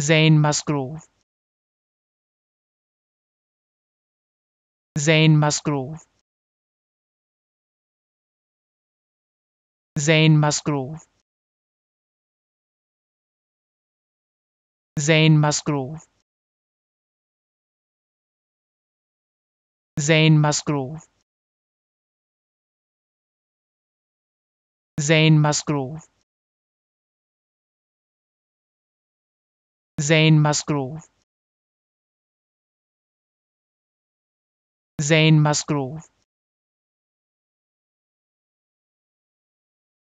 Zane Musgrove. Zane Musgrove. Zane Musgrove. Zane Musgrove. Zane Musgrove. Zane Musgrove. Zane Musgrove. Zane Musgrove.